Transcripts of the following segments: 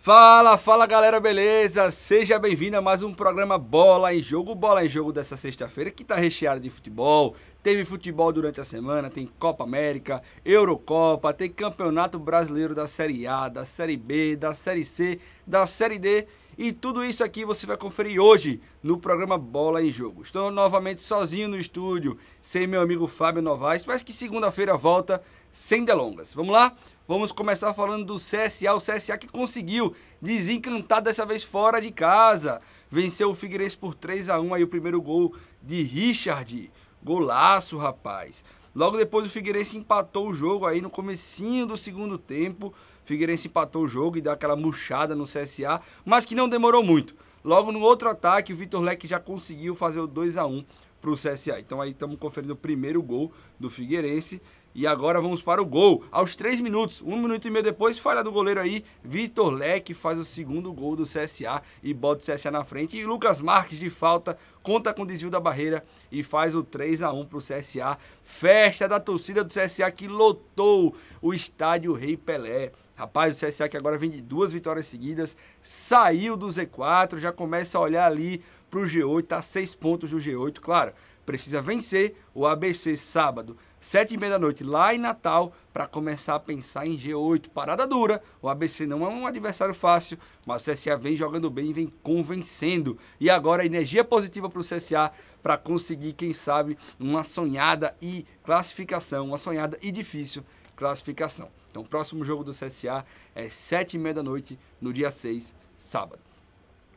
Fala, fala galera, beleza? Seja bem-vindo a mais um programa Bola em Jogo, Bola em Jogo dessa sexta-feira que tá recheado de futebol. Teve futebol durante a semana, tem Copa América, Eurocopa, tem Campeonato Brasileiro da Série A, da Série B, da Série C, da Série D e tudo isso aqui você vai conferir hoje no programa Bola em Jogo. Estou novamente sozinho no estúdio, sem meu amigo Fábio Novaes, mas que segunda-feira volta sem delongas. Vamos lá? Vamos começar falando do CSA, o CSA que conseguiu desencantar dessa vez fora de casa. Venceu o Figueirense por 3 a 1 aí o primeiro gol de Richard. Golaço, rapaz. Logo depois o Figueirense empatou o jogo aí no comecinho do segundo tempo. Figueirense empatou o jogo e deu aquela murchada no CSA, mas que não demorou muito. Logo no outro ataque, o Vitor Leque já conseguiu fazer o 2 a 1 para o CSA. Então aí estamos conferindo o primeiro gol do Figueirense. E agora vamos para o gol. Aos 3 minutos, 1 um minuto e meio depois, falha do goleiro aí. Vitor Leque faz o segundo gol do CSA e bota o CSA na frente. E Lucas Marques de falta, conta com o desvio da barreira e faz o 3 a 1 para o CSA. Festa da torcida do CSA que lotou o estádio Rei Pelé. Rapaz, o CSA que agora vem de duas vitórias seguidas, saiu do Z4, já começa a olhar ali para o G8, está a seis pontos do G8, claro. Precisa vencer o ABC sábado, sete e meia da noite, lá em Natal, para começar a pensar em G8. Parada dura, o ABC não é um adversário fácil, mas o CSA vem jogando bem e vem convencendo. E agora, energia positiva para o CSA para conseguir, quem sabe, uma sonhada e classificação, uma sonhada e difícil classificação. Então, o próximo jogo do CSA é sete e meia da noite, no dia 6, sábado.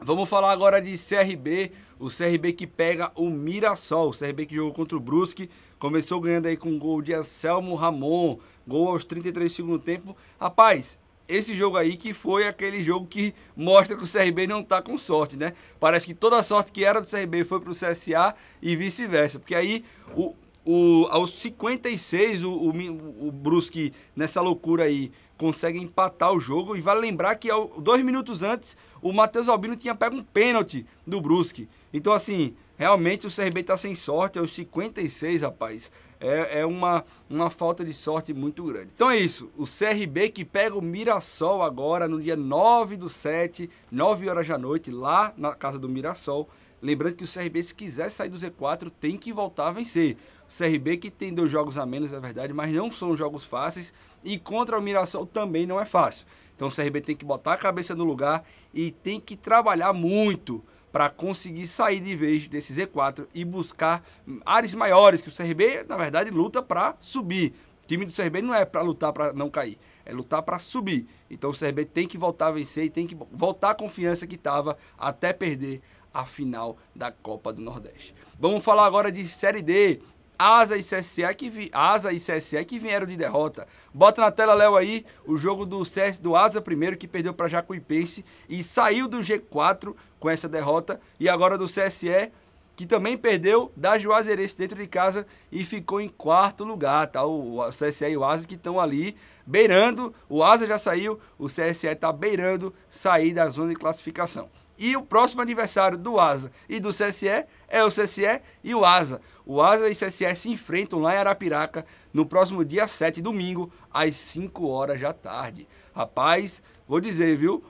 Vamos falar agora de CRB, o CRB que pega o Mirassol, o CRB que jogou contra o Brusque, começou ganhando aí com gol de Anselmo Ramon, gol aos 33 segundos do tempo. Rapaz, esse jogo aí que foi aquele jogo que mostra que o CRB não tá com sorte, né? Parece que toda a sorte que era do CRB foi pro CSA e vice-versa, porque aí o, o, aos 56 o, o, o Brusque nessa loucura aí consegue empatar o jogo. E vale lembrar que dois minutos antes o Matheus Albino tinha pego um pênalti do Brusque. Então, assim, realmente o CRB está sem sorte, é os 56, rapaz. É, é, uma, uma falta de sorte muito grande. Então é isso, o CRB que pega o Mirassol agora no dia 9 do 7, 9 horas da noite, lá na casa do Mirassol. Lembrando que o CRB, se quiser sair do Z4, tem que voltar a vencer. O CRB que tem dois jogos a menos, é verdade, mas não são jogos fáceis e contra o Mirassol também não é fácil. Então o CRB tem que botar a cabeça no lugar e tem que trabalhar muito para conseguir sair de vez desse Z4 e buscar áreas maiores, que o CRB, na verdade, luta para subir. O time do CRB não é para lutar para não cair, é lutar para subir. Então o CRB tem que voltar a vencer e tem que voltar a confiança que estava até perder a final da Copa do Nordeste. Vamos falar agora de Série D. Asa e CSE é que, vi, Asa e CSE é que vieram de derrota. Bota na tela, Léo, aí o jogo do CS do Asa primeiro, que perdeu para Jacuipense e saiu do G4 com essa derrota. E agora do CSE, que também perdeu da Juazeirense dentro de casa e ficou em quarto lugar, tá? O, o CSE e o Asa que estão ali beirando. O Asa já saiu, o CSE está beirando sair da zona de classificação. E o próximo adversário do Asa e do CSE é o CSE e o Asa. O Asa e o CSE se enfrentam lá em Arapiraca no próximo dia 7, domingo, às 5 horas da tarde. Rapaz, vou dizer, viu?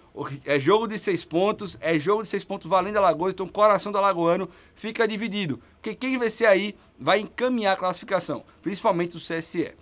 É jogo de seis pontos, é jogo de seis pontos valendo a Lagoa, então o coração da Lagoano fica dividido. Porque quem vencer aí vai encaminhar a classificação, principalmente o CSE.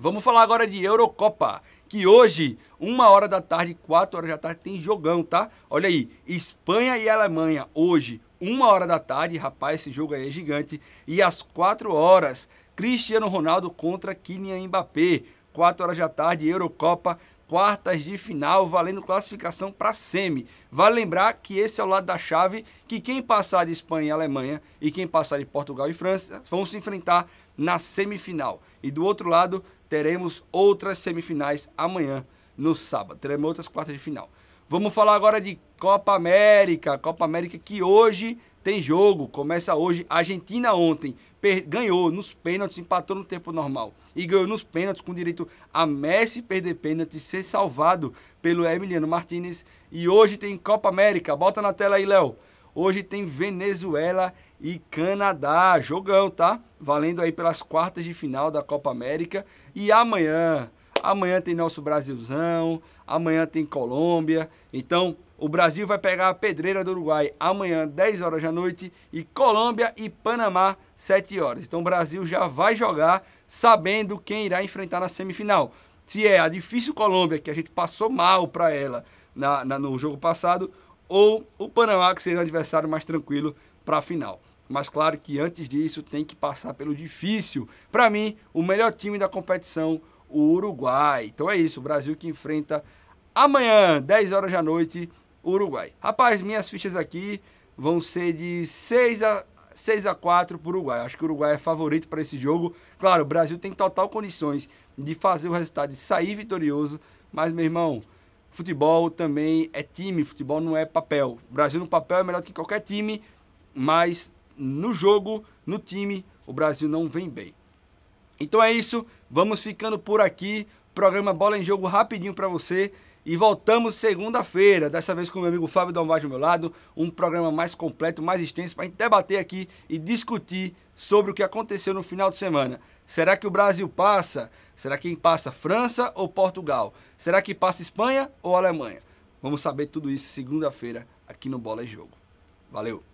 Vamos falar agora de Eurocopa, que hoje, uma hora da tarde, quatro horas da tarde, tem jogão, tá? Olha aí, Espanha e Alemanha, hoje, uma hora da tarde, rapaz, esse jogo aí é gigante. E às quatro horas, Cristiano Ronaldo contra Kylian Mbappé. 4 horas da tarde, Eurocopa, quartas de final, valendo classificação para semi. Vale lembrar que esse é o lado da chave, que quem passar de Espanha e Alemanha e quem passar de Portugal e França vão se enfrentar na semifinal. E do outro lado, teremos outras semifinais amanhã, no sábado. Teremos outras quartas de final. Vamos falar agora de Copa América, Copa América que hoje tem jogo, começa hoje. Argentina ontem ganhou nos pênaltis, empatou no tempo normal e ganhou nos pênaltis com direito a Messi perder pênalti, ser salvado pelo Emiliano Martinez. E hoje tem Copa América, bota na tela aí, Léo. Hoje tem Venezuela e Canadá, jogão, tá? Valendo aí pelas quartas de final da Copa América. E amanhã, amanhã tem nosso Brasilzão, amanhã tem Colômbia. Então, o Brasil vai pegar a pedreira do Uruguai amanhã, 10 horas da noite, e Colômbia e Panamá, 7 horas. Então o Brasil já vai jogar sabendo quem irá enfrentar na semifinal. Se é a difícil Colômbia, que a gente passou mal para ela na, na, no jogo passado, ou o Panamá, que seria o adversário mais tranquilo para a final. Mas claro que antes disso tem que passar pelo difícil. Para mim, o melhor time da competição, o Uruguai. Então é isso, o Brasil que enfrenta amanhã, 10 horas da noite, Uruguai. Rapaz, minhas fichas aqui vão ser de 6 a 6 a 4 para o Uruguai. Acho que o Uruguai é favorito para esse jogo. Claro, o Brasil tem total condições de fazer o resultado e sair vitorioso, mas meu irmão, futebol também é time, futebol não é papel. O Brasil no papel é melhor que qualquer time, mas no jogo, no time, o Brasil não vem bem. Então é isso, vamos ficando por aqui. Programa Bola em Jogo rapidinho para você. E voltamos segunda-feira, dessa vez com meu amigo Fábio Domvaz do meu lado. Um programa mais completo, mais extenso, para a gente debater aqui e discutir sobre o que aconteceu no final de semana. Será que o Brasil passa? Será que passa França ou Portugal? Será que passa Espanha ou Alemanha? Vamos saber tudo isso segunda-feira aqui no Bola em Jogo. Valeu!